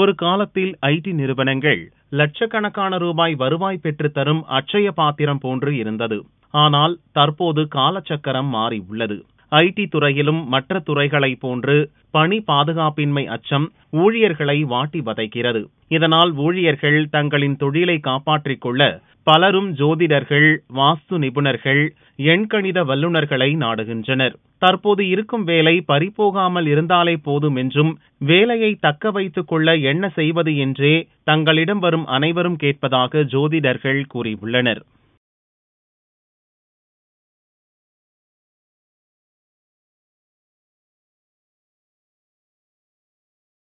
ஒரு காலத்தில் ஐடி நிறுவனங்கள் லட்சக்கணக்கான ரூபாய் வருவாய் பெற்று தரும் அச்சய பாத்திரம் போன்று இருந்தது ஆனால் தற்போது காலச்சக்கரம் மாறி உள்ளது ஐடி துறையிலும் மற்ற துறைகளைப் போன்று பணி பாதுகாப்பின்மை அச்சம் ஊழியர்களை வாட்டி வதைக்கிறது இதனால் ஊழியர்கள் தங்களின் தொழிலை காப்பாற்றிக் கொள்ள பலரும் ஜோதிடர்கள் வாஸ்து நிபுணர்கள் எண்கணித வல்லுநர்களை நாடுகின்றனர் தற்போது இருக்கும் வேலை பறிபோகாமல் இருந்தாலே போதும் என்றும் வேலையை தக்க வைத்துக் கொள்ள என்ன செய்வது என்றே தங்களிடம் வரும் அனைவரும் கேட்பதாக ஜோதிடர்கள் கூறியுள்ளனர்